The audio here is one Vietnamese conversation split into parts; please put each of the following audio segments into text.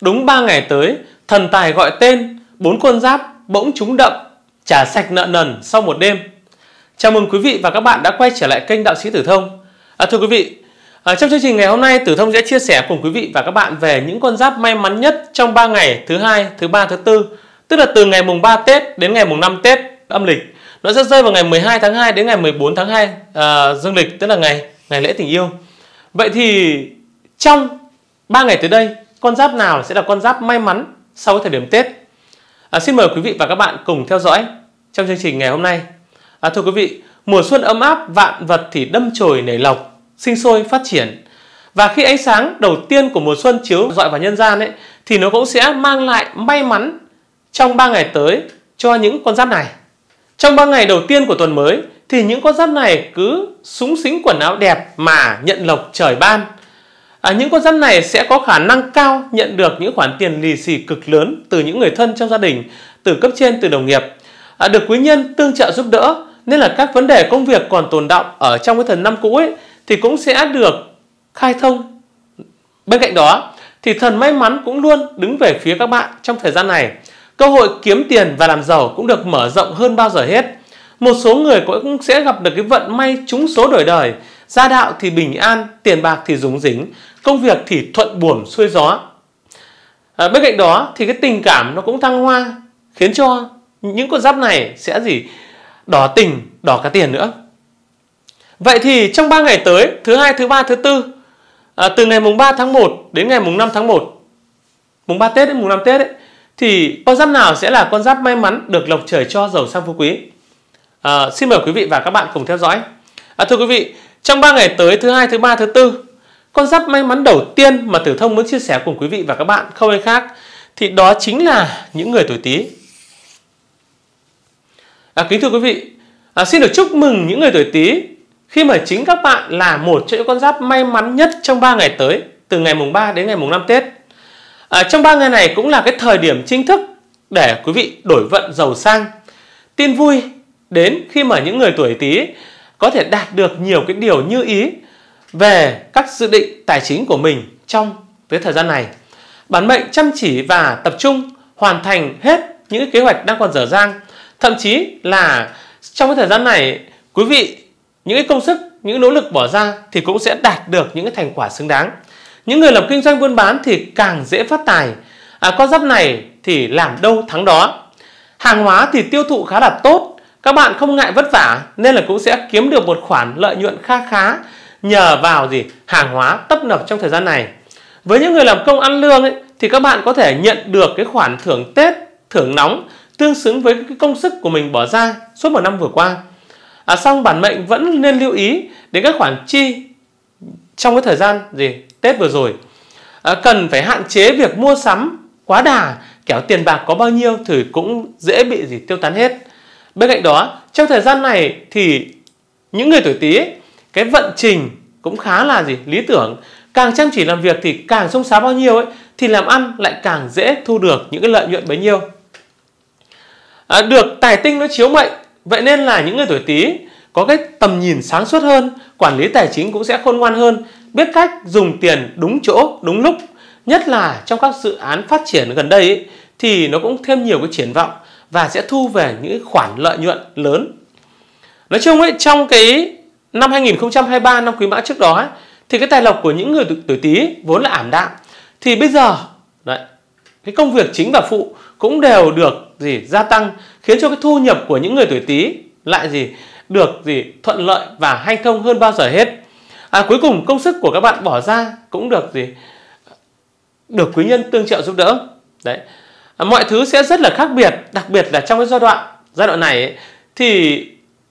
Đúng ba ngày tới, thần tài gọi tên, bốn quân giáp bỗng trúng đậm, trả sạch nợ nần sau một đêm. Chào mừng quý vị và các bạn đã quay trở lại kênh Đạo sĩ Tử Thông. À, thưa quý vị, à, trong chương trình ngày hôm nay Tử Thông sẽ chia sẻ cùng quý vị và các bạn về những con giáp may mắn nhất trong 3 ngày thứ hai, thứ ba, thứ tư, tức là từ ngày mùng 3 Tết đến ngày mùng 5 Tết âm lịch. Nó sẽ rơi vào ngày 12 tháng 2 đến ngày 14 tháng 2 à, dương lịch, tức là ngày ngày lễ tình yêu. Vậy thì trong 3 ngày tới đây con giáp nào sẽ là con giáp may mắn sau thời điểm Tết. À, xin mời quý vị và các bạn cùng theo dõi trong chương trình ngày hôm nay. À, thưa quý vị, mùa xuân ấm áp vạn vật thì đâm chồi nảy lộc, sinh sôi phát triển. Và khi ánh sáng đầu tiên của mùa xuân chiếu rọi vào nhân gian ấy, thì nó cũng sẽ mang lại may mắn trong 3 ngày tới cho những con giáp này. Trong 3 ngày đầu tiên của tuần mới thì những con giáp này cứ súng xính quần áo đẹp mà nhận lộc trời ban à, những con giáp này sẽ có khả năng cao nhận được những khoản tiền lì xì cực lớn từ những người thân trong gia đình, từ cấp trên, từ đồng nghiệp. À, được quý nhân tương trợ giúp đỡ nên là các vấn đề công việc còn tồn động ở trong cái thần năm cũ ấy thì cũng sẽ được khai thông. Bên cạnh đó thì thần may mắn cũng luôn đứng về phía các bạn trong thời gian này. Cơ hội kiếm tiền và làm giàu cũng được mở rộng hơn bao giờ hết. Một số người cũng sẽ gặp được cái vận may trúng số đổi đời, gia đạo thì bình an, tiền bạc thì rúng dính, công việc thì thuận buồm xuôi gió à, bên cạnh đó thì cái tình cảm nó cũng thăng hoa khiến cho những con giáp này sẽ gì đỏ tình đỏ cả tiền nữa vậy thì trong 3 ngày tới thứ hai thứ ba thứ tư à, từ ngày mùng 3 tháng 1 đến ngày mùng 5 tháng 1 mùng 3 Tết đến mùng 5 Tết ấy, thì con giáp nào sẽ là con giáp may mắn được lộc trời cho giàu sang phú quý à, xin mời quý vị và các bạn cùng theo dõi à, thưa quý vị trong 3 ngày tới thứ hai thứ ba thứ tư con giáp may mắn đầu tiên mà Tử Thông muốn chia sẻ cùng quý vị và các bạn không ai khác thì đó chính là những người tuổi Tý. À, kính thưa quý vị, à, xin được chúc mừng những người tuổi Tý khi mà chính các bạn là một trong những con giáp may mắn nhất trong 3 ngày tới, từ ngày mùng 3 đến ngày mùng 5 Tết. À, trong 3 ngày này cũng là cái thời điểm chính thức để quý vị đổi vận giàu sang. Tin vui đến khi mà những người tuổi Tý có thể đạt được nhiều cái điều như ý về các dự định tài chính của mình trong với thời gian này. Bản mệnh chăm chỉ và tập trung hoàn thành hết những kế hoạch đang còn dở dang. Thậm chí là trong cái thời gian này, quý vị những cái công sức, những nỗ lực bỏ ra thì cũng sẽ đạt được những cái thành quả xứng đáng. Những người làm kinh doanh buôn bán thì càng dễ phát tài. À, con giáp này thì làm đâu thắng đó. Hàng hóa thì tiêu thụ khá là tốt. Các bạn không ngại vất vả nên là cũng sẽ kiếm được một khoản lợi nhuận kha khá nhờ vào gì hàng hóa tấp nập trong thời gian này với những người làm công ăn lương ấy, thì các bạn có thể nhận được cái khoản thưởng tết thưởng nóng tương xứng với cái công sức của mình bỏ ra suốt một năm vừa qua à, xong bản mệnh vẫn nên lưu ý đến các khoản chi trong cái thời gian gì tết vừa rồi à, cần phải hạn chế việc mua sắm quá đà kẻo tiền bạc có bao nhiêu thì cũng dễ bị gì tiêu tán hết bên cạnh đó trong thời gian này thì những người tuổi tý ấy, cái vận trình cũng khá là gì lý tưởng càng chăm chỉ làm việc thì càng xông xáo bao nhiêu ấy thì làm ăn lại càng dễ thu được những cái lợi nhuận bấy nhiêu à, được tài tinh nó chiếu mệnh vậy nên là những người tuổi tý có cái tầm nhìn sáng suốt hơn quản lý tài chính cũng sẽ khôn ngoan hơn biết cách dùng tiền đúng chỗ đúng lúc nhất là trong các dự án phát triển gần đây ấy, thì nó cũng thêm nhiều cái triển vọng và sẽ thu về những khoản lợi nhuận lớn nói chung ấy trong cái năm 2023 năm quý mão trước đó thì cái tài lộc của những người tuổi tý vốn là ảm đạm thì bây giờ đấy, cái công việc chính và phụ cũng đều được gì gia tăng khiến cho cái thu nhập của những người tuổi tý lại gì được gì thuận lợi và hanh thông hơn bao giờ hết à, cuối cùng công sức của các bạn bỏ ra cũng được gì được quý nhân tương trợ giúp đỡ đấy à, mọi thứ sẽ rất là khác biệt đặc biệt là trong cái giai đoạn giai đoạn này ấy, thì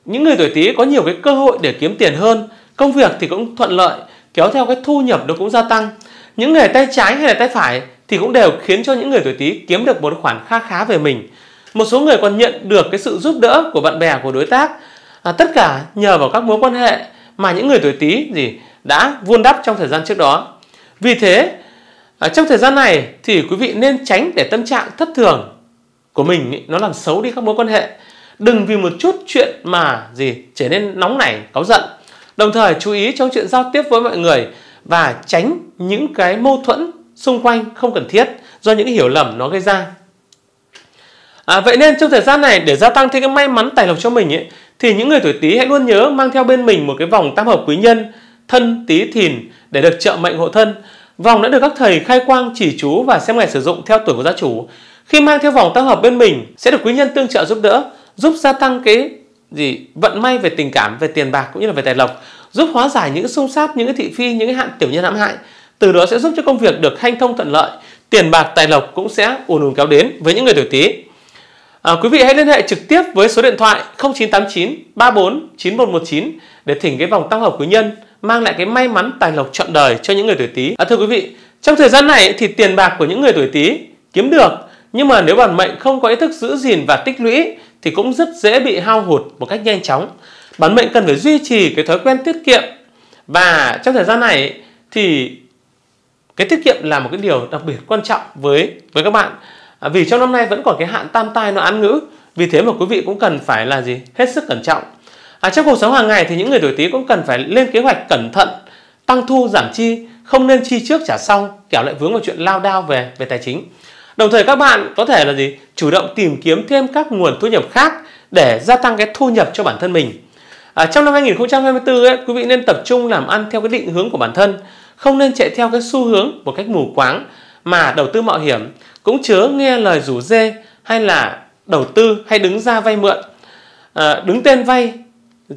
những người tuổi Tý có nhiều cái cơ hội để kiếm tiền hơn, công việc thì cũng thuận lợi, kéo theo cái thu nhập nó cũng gia tăng. Những người tay trái hay là tay phải thì cũng đều khiến cho những người tuổi Tý kiếm được một khoản kha khá về mình. Một số người còn nhận được cái sự giúp đỡ của bạn bè của đối tác. À, tất cả nhờ vào các mối quan hệ mà những người tuổi Tý gì đã vun đắp trong thời gian trước đó. Vì thế, ở à, trong thời gian này thì quý vị nên tránh để tâm trạng thất thường của mình ý, nó làm xấu đi các mối quan hệ đừng vì một chút chuyện mà gì trở nên nóng nảy cáu giận đồng thời chú ý trong chuyện giao tiếp với mọi người và tránh những cái mâu thuẫn xung quanh không cần thiết do những hiểu lầm nó gây ra à, vậy nên trong thời gian này để gia tăng thêm cái may mắn tài lộc cho mình ấy, thì những người tuổi tý hãy luôn nhớ mang theo bên mình một cái vòng tam hợp quý nhân thân tý thìn để được trợ mệnh hộ thân vòng đã được các thầy khai quang chỉ chú và xem ngày sử dụng theo tuổi của gia chủ khi mang theo vòng tam hợp bên mình sẽ được quý nhân tương trợ giúp đỡ giúp gia tăng cái gì vận may về tình cảm về tiền bạc cũng như là về tài lộc giúp hóa giải những xung sát những thị phi những hạn tiểu nhân hãm hại từ đó sẽ giúp cho công việc được hanh thông thuận lợi tiền bạc tài lộc cũng sẽ ùn ùn kéo đến với những người tuổi tý à, quý vị hãy liên hệ trực tiếp với số điện thoại 0989 34 9119 để thỉnh cái vòng tăng hợp quý nhân mang lại cái may mắn tài lộc trọn đời cho những người tuổi tý à, thưa quý vị trong thời gian này thì tiền bạc của những người tuổi tý kiếm được nhưng mà nếu bản mệnh không có ý thức giữ gìn và tích lũy thì cũng rất dễ bị hao hụt một cách nhanh chóng. Bản mệnh cần phải duy trì cái thói quen tiết kiệm và trong thời gian này thì cái tiết kiệm là một cái điều đặc biệt quan trọng với với các bạn à, vì trong năm nay vẫn còn cái hạn tam tai nó ăn ngữ vì thế mà quý vị cũng cần phải là gì hết sức cẩn trọng à, trong cuộc sống hàng ngày thì những người tuổi tý cũng cần phải lên kế hoạch cẩn thận tăng thu giảm chi không nên chi trước trả sau kẻo lại vướng vào chuyện lao đao về về tài chính đồng thời các bạn có thể là gì chủ động tìm kiếm thêm các nguồn thu nhập khác để gia tăng cái thu nhập cho bản thân mình. À, trong năm 2024 ấy, quý vị nên tập trung làm ăn theo cái định hướng của bản thân, không nên chạy theo cái xu hướng một cách mù quáng mà đầu tư mạo hiểm, cũng chớ nghe lời rủ dê hay là đầu tư hay đứng ra vay mượn. À, đứng tên vay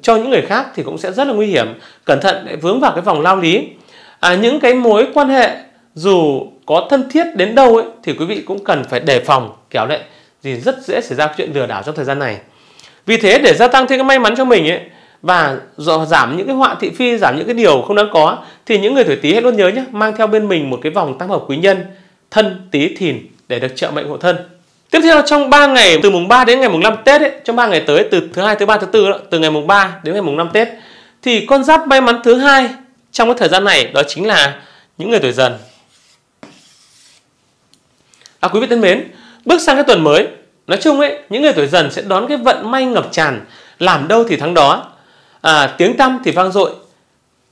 cho những người khác thì cũng sẽ rất là nguy hiểm, cẩn thận để vướng vào cái vòng lao lý. À, những cái mối quan hệ dù có thân thiết đến đâu ấy, thì quý vị cũng cần phải đề phòng kéo lại thì rất dễ xảy ra chuyện lừa đảo trong thời gian này vì thế để gia tăng thêm cái may mắn cho mình ấy và giảm những cái họa thị phi giảm những cái điều không đáng có thì những người tuổi tý hãy luôn nhớ nhé mang theo bên mình một cái vòng tam hợp quý nhân thân tý thìn để được trợ mệnh hộ thân tiếp theo trong 3 ngày từ mùng 3 đến ngày mùng 5 Tết ấy, trong 3 ngày tới từ thứ hai thứ ba thứ tư từ ngày mùng 3 đến ngày mùng 5 Tết thì con giáp may mắn thứ hai trong cái thời gian này đó chính là những người tuổi dần à quý vị thân mến bước sang cái tuần mới nói chung ấy những người tuổi dần sẽ đón cái vận may ngập tràn làm đâu thì thắng đó à, tiếng tăm thì vang dội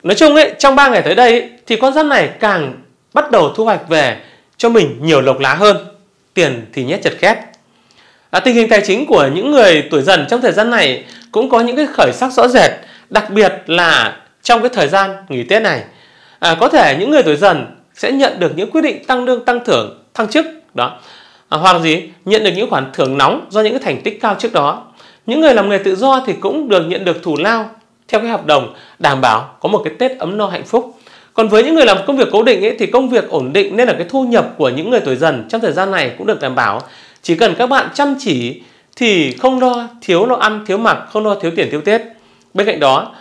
nói chung ấy trong 3 ngày tới đây thì con giáp này càng bắt đầu thu hoạch về cho mình nhiều lộc lá hơn tiền thì nhét chật khét à, tình hình tài chính của những người tuổi dần trong thời gian này cũng có những cái khởi sắc rõ rệt đặc biệt là trong cái thời gian nghỉ tết này à, có thể những người tuổi dần sẽ nhận được những quyết định tăng lương tăng thưởng thăng chức đó À, hoặc là gì nhận được những khoản thưởng nóng do những cái thành tích cao trước đó những người làm nghề tự do thì cũng được nhận được thù lao theo cái hợp đồng đảm bảo có một cái tết ấm no hạnh phúc còn với những người làm công việc cố định ấy, thì công việc ổn định nên là cái thu nhập của những người tuổi dần trong thời gian này cũng được đảm bảo chỉ cần các bạn chăm chỉ thì không lo thiếu lo ăn thiếu mặc không lo thiếu tiền thiếu tết bên cạnh đó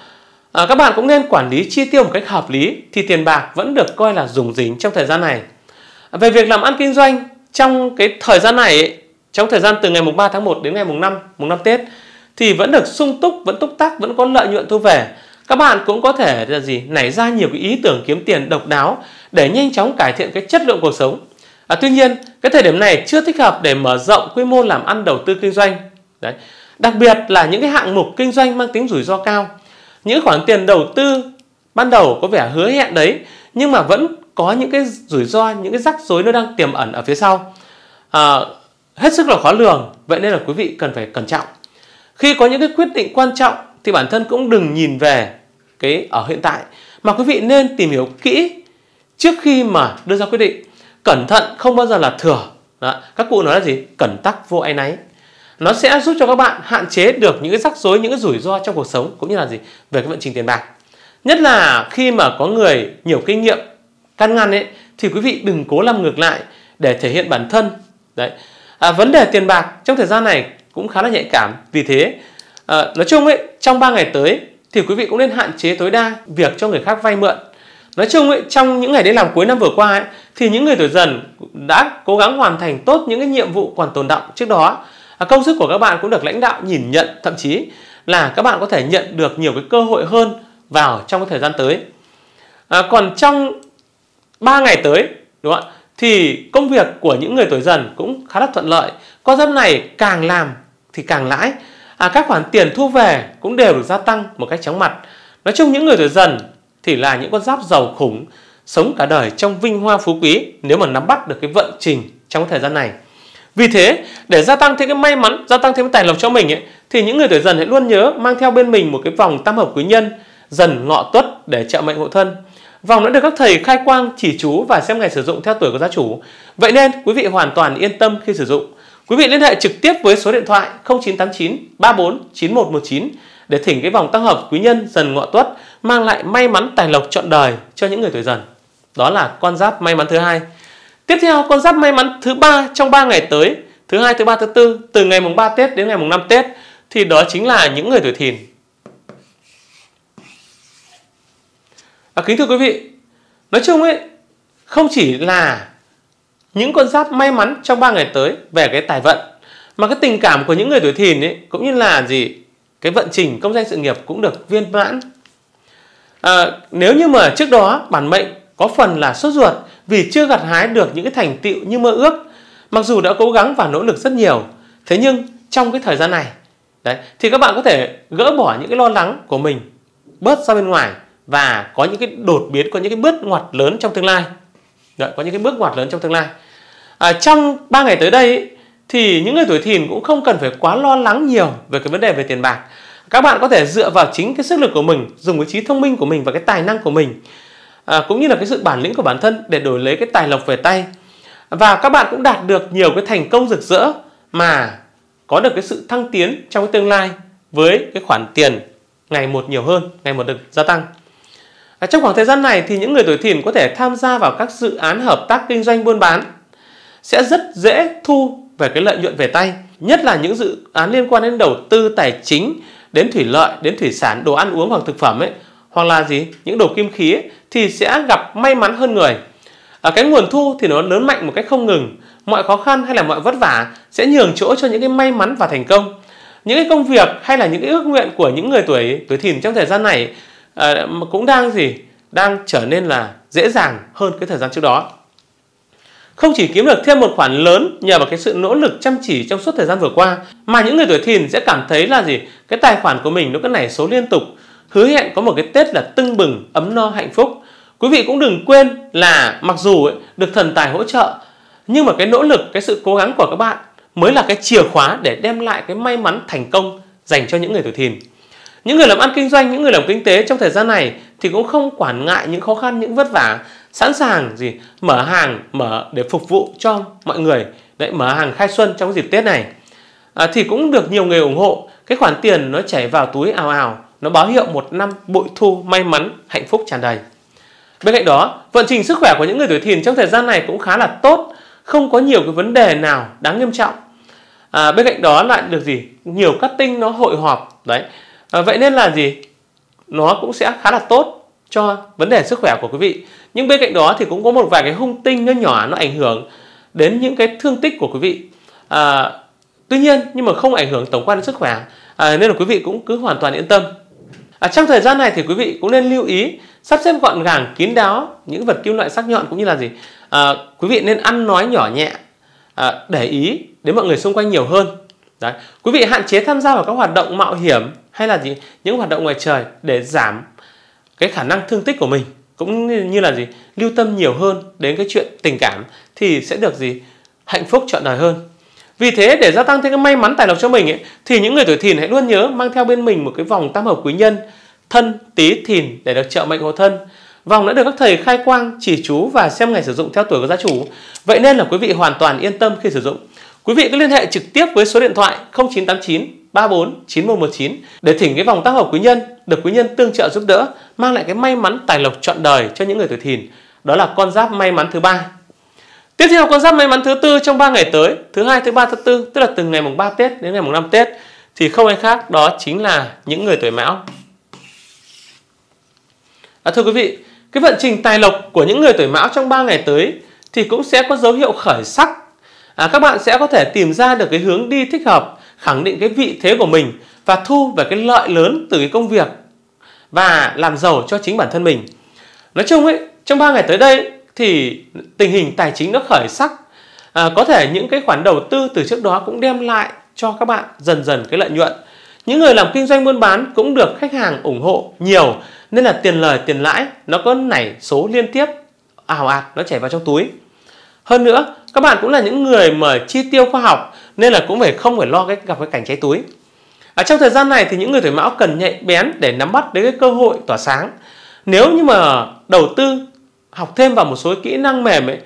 à, các bạn cũng nên quản lý chi tiêu một cách hợp lý thì tiền bạc vẫn được coi là dùng dính trong thời gian này à, về việc làm ăn kinh doanh trong cái thời gian này ấy, trong thời gian từ ngày mùng 3 tháng 1 đến ngày mùng 5, mùng 5 Tết thì vẫn được sung túc, vẫn túc tác vẫn có lợi nhuận thu về. Các bạn cũng có thể là gì nảy ra nhiều cái ý tưởng kiếm tiền độc đáo để nhanh chóng cải thiện cái chất lượng cuộc sống. À, tuy nhiên, cái thời điểm này chưa thích hợp để mở rộng quy mô làm ăn đầu tư kinh doanh. Đấy. Đặc biệt là những cái hạng mục kinh doanh mang tính rủi ro cao. Những khoản tiền đầu tư ban đầu có vẻ hứa hẹn đấy nhưng mà vẫn có những cái rủi ro những cái rắc rối nó đang tiềm ẩn ở phía sau à, hết sức là khó lường vậy nên là quý vị cần phải cẩn trọng khi có những cái quyết định quan trọng thì bản thân cũng đừng nhìn về cái ở hiện tại mà quý vị nên tìm hiểu kỹ trước khi mà đưa ra quyết định cẩn thận không bao giờ là thừa Đó. các cụ nói là gì cẩn tắc vô ai nấy. nó sẽ giúp cho các bạn hạn chế được những cái rắc rối những cái rủi ro trong cuộc sống cũng như là gì về cái vận trình tiền bạc nhất là khi mà có người nhiều kinh nghiệm can ngăn ấy thì quý vị đừng cố làm ngược lại để thể hiện bản thân đấy à, vấn đề tiền bạc trong thời gian này cũng khá là nhạy cảm vì thế à, nói chung ấy trong 3 ngày tới thì quý vị cũng nên hạn chế tối đa việc cho người khác vay mượn nói chung ấy trong những ngày đến làm cuối năm vừa qua ấy, thì những người tuổi dần đã cố gắng hoàn thành tốt những cái nhiệm vụ còn tồn động trước đó à, công sức của các bạn cũng được lãnh đạo nhìn nhận thậm chí là các bạn có thể nhận được nhiều cái cơ hội hơn vào trong cái thời gian tới à, còn trong 3 ngày tới đúng không ạ thì công việc của những người tuổi dần cũng khá là thuận lợi con giáp này càng làm thì càng lãi à, các khoản tiền thu về cũng đều được gia tăng một cách chóng mặt nói chung những người tuổi dần thì là những con giáp giàu khủng sống cả đời trong vinh hoa phú quý nếu mà nắm bắt được cái vận trình trong thời gian này vì thế để gia tăng thêm cái may mắn gia tăng thêm cái tài lộc cho mình ấy, thì những người tuổi dần hãy luôn nhớ mang theo bên mình một cái vòng tam hợp quý nhân dần ngọ tuất để trợ mệnh hộ thân Vòng đã được các thầy khai quang chỉ chú và xem ngày sử dụng theo tuổi của gia chủ. Vậy nên quý vị hoàn toàn yên tâm khi sử dụng. Quý vị liên hệ trực tiếp với số điện thoại 0989 34 9119 để thỉnh cái vòng tăng hợp quý nhân dần ngọ tuất mang lại may mắn tài lộc trọn đời cho những người tuổi dần. Đó là con giáp may mắn thứ hai. Tiếp theo con giáp may mắn thứ ba trong 3 ngày tới, thứ hai, thứ ba, thứ tư từ ngày mùng 3 Tết đến ngày mùng 5 Tết thì đó chính là những người tuổi thìn À, kính thưa quý vị, nói chung ấy, không chỉ là những con giáp may mắn trong 3 ngày tới về cái tài vận mà cái tình cảm của những người tuổi thìn ấy cũng như là gì cái vận trình công danh sự nghiệp cũng được viên mãn à, nếu như mà trước đó bản mệnh có phần là sốt ruột vì chưa gặt hái được những cái thành tựu như mơ ước mặc dù đã cố gắng và nỗ lực rất nhiều thế nhưng trong cái thời gian này đấy thì các bạn có thể gỡ bỏ những cái lo lắng của mình bớt ra bên ngoài và có những cái đột biến có những cái bước ngoặt lớn trong tương lai Đấy, có những cái bước ngoặt lớn trong tương lai à, trong 3 ngày tới đây thì những người tuổi thìn cũng không cần phải quá lo lắng nhiều về cái vấn đề về tiền bạc các bạn có thể dựa vào chính cái sức lực của mình dùng cái trí thông minh của mình và cái tài năng của mình à, cũng như là cái sự bản lĩnh của bản thân để đổi lấy cái tài lộc về tay và các bạn cũng đạt được nhiều cái thành công rực rỡ mà có được cái sự thăng tiến trong cái tương lai với cái khoản tiền ngày một nhiều hơn ngày một được gia tăng trong khoảng thời gian này thì những người tuổi thìn có thể tham gia vào các dự án hợp tác kinh doanh buôn bán sẽ rất dễ thu về cái lợi nhuận về tay, nhất là những dự án liên quan đến đầu tư tài chính, đến thủy lợi, đến thủy sản, đồ ăn uống hoặc thực phẩm ấy, hoặc là gì những đồ kim khí ấy, thì sẽ gặp may mắn hơn người. Ở cái nguồn thu thì nó lớn mạnh một cách không ngừng, mọi khó khăn hay là mọi vất vả sẽ nhường chỗ cho những cái may mắn và thành công. Những cái công việc hay là những cái ước nguyện của những người tuổi tuổi thìn trong thời gian này à, cũng đang gì đang trở nên là dễ dàng hơn cái thời gian trước đó không chỉ kiếm được thêm một khoản lớn nhờ vào cái sự nỗ lực chăm chỉ trong suốt thời gian vừa qua mà những người tuổi thìn sẽ cảm thấy là gì cái tài khoản của mình nó cứ nảy số liên tục hứa hẹn có một cái tết là tưng bừng ấm no hạnh phúc quý vị cũng đừng quên là mặc dù ấy, được thần tài hỗ trợ nhưng mà cái nỗ lực cái sự cố gắng của các bạn mới là cái chìa khóa để đem lại cái may mắn thành công dành cho những người tuổi thìn những người làm ăn kinh doanh, những người làm kinh tế trong thời gian này thì cũng không quản ngại những khó khăn, những vất vả, sẵn sàng gì mở hàng mở để phục vụ cho mọi người, đấy mở hàng khai xuân trong dịp Tết này. À, thì cũng được nhiều người ủng hộ. Cái khoản tiền nó chảy vào túi ào ào, nó báo hiệu một năm bội thu may mắn, hạnh phúc tràn đầy. Bên cạnh đó, vận trình sức khỏe của những người tuổi Thìn trong thời gian này cũng khá là tốt, không có nhiều cái vấn đề nào đáng nghiêm trọng. À, bên cạnh đó lại được gì? Nhiều các tinh nó hội họp đấy à, vậy nên là gì nó cũng sẽ khá là tốt cho vấn đề sức khỏe của quý vị nhưng bên cạnh đó thì cũng có một vài cái hung tinh nó nhỏ nó ảnh hưởng đến những cái thương tích của quý vị à, tuy nhiên nhưng mà không ảnh hưởng tổng quan đến sức khỏe à, nên là quý vị cũng cứ hoàn toàn yên tâm à, trong thời gian này thì quý vị cũng nên lưu ý sắp xếp gọn gàng kín đáo những vật kim loại sắc nhọn cũng như là gì à, quý vị nên ăn nói nhỏ nhẹ à, để ý đến mọi người xung quanh nhiều hơn Đấy. quý vị hạn chế tham gia vào các hoạt động mạo hiểm hay là gì những hoạt động ngoài trời để giảm cái khả năng thương tích của mình cũng như là gì lưu tâm nhiều hơn đến cái chuyện tình cảm thì sẽ được gì hạnh phúc trọn đời hơn vì thế để gia tăng thêm cái may mắn tài lộc cho mình ấy, thì những người tuổi thìn hãy luôn nhớ mang theo bên mình một cái vòng tam hợp quý nhân thân tý thìn để được trợ mệnh hộ thân Vòng đã được các thầy khai quang, chỉ chú và xem ngày sử dụng theo tuổi của gia chủ. Vậy nên là quý vị hoàn toàn yên tâm khi sử dụng. Quý vị cứ liên hệ trực tiếp với số điện thoại 0989 34 9119 để thỉnh cái vòng tác hợp quý nhân được quý nhân tương trợ giúp đỡ mang lại cái may mắn tài lộc trọn đời cho những người tuổi thìn đó là con giáp may mắn thứ ba tiếp theo con giáp may mắn thứ tư trong 3 ngày tới thứ hai thứ ba thứ tư tức là từ ngày mùng 3 Tết đến ngày mùng 5 Tết thì không ai khác đó chính là những người tuổi mão à, thưa quý vị cái vận trình tài lộc của những người tuổi mão trong 3 ngày tới thì cũng sẽ có dấu hiệu khởi sắc à, các bạn sẽ có thể tìm ra được cái hướng đi thích hợp khẳng định cái vị thế của mình và thu về cái lợi lớn từ cái công việc và làm giàu cho chính bản thân mình. Nói chung ấy, trong 3 ngày tới đây thì tình hình tài chính nó khởi sắc. À, có thể những cái khoản đầu tư từ trước đó cũng đem lại cho các bạn dần dần cái lợi nhuận. Những người làm kinh doanh buôn bán cũng được khách hàng ủng hộ nhiều nên là tiền lời tiền lãi nó có nảy số liên tiếp ảo ạt nó chảy vào trong túi. Hơn nữa, các bạn cũng là những người mà chi tiêu khoa học nên là cũng phải không phải lo cái gặp cái cảnh cháy túi ở trong thời gian này thì những người tuổi mão cần nhạy bén để nắm bắt đến cái cơ hội tỏa sáng nếu như mà đầu tư học thêm vào một số kỹ năng mềm ấy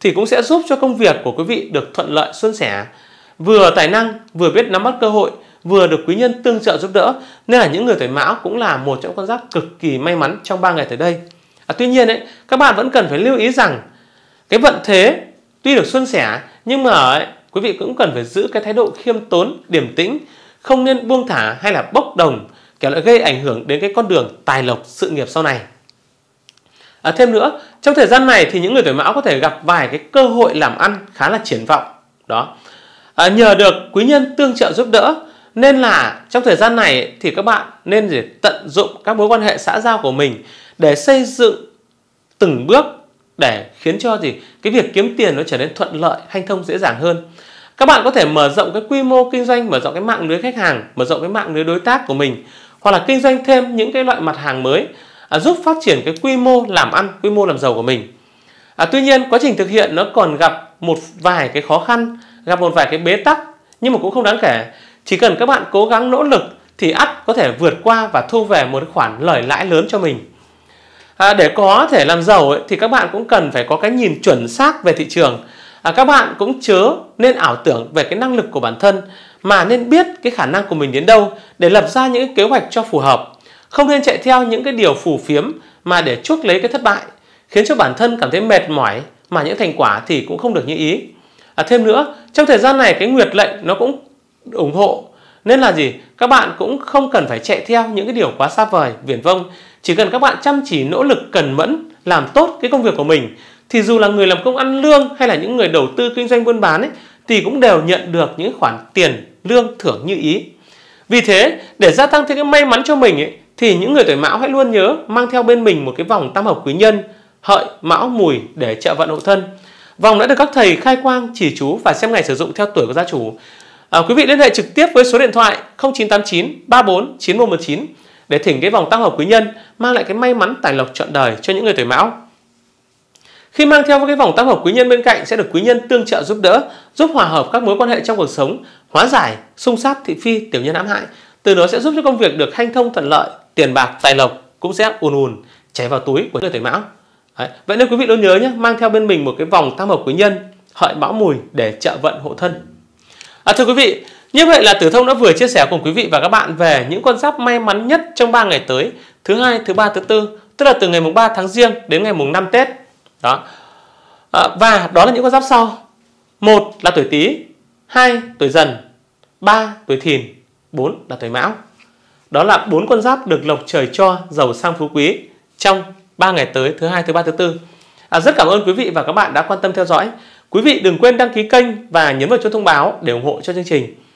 thì cũng sẽ giúp cho công việc của quý vị được thuận lợi suôn sẻ vừa tài năng vừa biết nắm bắt cơ hội vừa được quý nhân tương trợ giúp đỡ nên là những người tuổi mão cũng là một trong con giáp cực kỳ may mắn trong 3 ngày tới đây à, tuy nhiên ấy, các bạn vẫn cần phải lưu ý rằng cái vận thế tuy được xuân sẻ nhưng mà quý vị cũng cần phải giữ cái thái độ khiêm tốn, điềm tĩnh, không nên buông thả hay là bốc đồng, kẻo lại gây ảnh hưởng đến cái con đường tài lộc sự nghiệp sau này. À, thêm nữa, trong thời gian này thì những người tuổi mão có thể gặp vài cái cơ hội làm ăn khá là triển vọng. Đó. À, nhờ được quý nhân tương trợ giúp đỡ nên là trong thời gian này thì các bạn nên để tận dụng các mối quan hệ xã giao của mình để xây dựng từng bước để khiến cho gì cái việc kiếm tiền nó trở nên thuận lợi hanh thông dễ dàng hơn các bạn có thể mở rộng cái quy mô kinh doanh mở rộng cái mạng lưới khách hàng mở rộng cái mạng lưới đối tác của mình hoặc là kinh doanh thêm những cái loại mặt hàng mới à, giúp phát triển cái quy mô làm ăn quy mô làm giàu của mình à, tuy nhiên quá trình thực hiện nó còn gặp một vài cái khó khăn gặp một vài cái bế tắc nhưng mà cũng không đáng kể chỉ cần các bạn cố gắng nỗ lực thì ắt có thể vượt qua và thu về một khoản lời lãi lớn cho mình à, để có thể làm giàu ấy, thì các bạn cũng cần phải có cái nhìn chuẩn xác về thị trường à, các bạn cũng chớ nên ảo tưởng về cái năng lực của bản thân mà nên biết cái khả năng của mình đến đâu để lập ra những cái kế hoạch cho phù hợp không nên chạy theo những cái điều phù phiếm mà để chuốc lấy cái thất bại khiến cho bản thân cảm thấy mệt mỏi mà những thành quả thì cũng không được như ý à, thêm nữa trong thời gian này cái nguyệt lệnh nó cũng ủng hộ nên là gì các bạn cũng không cần phải chạy theo những cái điều quá xa vời viển vông chỉ cần các bạn chăm chỉ nỗ lực cần mẫn, làm tốt cái công việc của mình thì dù là người làm công ăn lương hay là những người đầu tư kinh doanh buôn bán ấy thì cũng đều nhận được những khoản tiền lương thưởng như ý. Vì thế, để gia tăng thêm cái may mắn cho mình ấy thì những người tuổi Mão hãy luôn nhớ mang theo bên mình một cái vòng tam hợp quý nhân hợi mão mùi để trợ vận hộ thân vòng đã được các thầy khai quang chỉ chú và xem ngày sử dụng theo tuổi của gia chủ à, quý vị liên hệ trực tiếp với số điện thoại 0989 34 9119 để thỉnh cái vòng tam hợp quý nhân mang lại cái may mắn tài lộc trọn đời cho những người tuổi mão. Khi mang theo cái vòng tam hợp quý nhân bên cạnh sẽ được quý nhân tương trợ giúp đỡ, giúp hòa hợp các mối quan hệ trong cuộc sống, hóa giải, xung sát, thị phi, tiểu nhân ám hại. Từ đó sẽ giúp cho công việc được hanh thông thuận lợi, tiền bạc, tài lộc cũng sẽ ùn ùn chảy vào túi của người tuổi mão. Đấy. Vậy nên quý vị luôn nhớ nhé, mang theo bên mình một cái vòng tam hợp quý nhân hợi bão mùi để trợ vận hộ thân. À, thưa quý vị, như vậy là Tử Thông đã vừa chia sẻ cùng quý vị và các bạn về những con giáp may mắn nhất trong 3 ngày tới, thứ hai, thứ ba, thứ tư, tức là từ ngày mùng 3 tháng Giêng đến ngày mùng 5 Tết. Đó. À, và đó là những con giáp sau. Một là tuổi Tý, hai tuổi Dần, ba tuổi Thìn, bốn là tuổi Mão. Đó là bốn con giáp được lộc trời cho giàu sang phú quý trong 3 ngày tới thứ hai, thứ ba, thứ tư. À, rất cảm ơn quý vị và các bạn đã quan tâm theo dõi. Quý vị đừng quên đăng ký kênh và nhấn vào chuông thông báo để ủng hộ cho chương trình.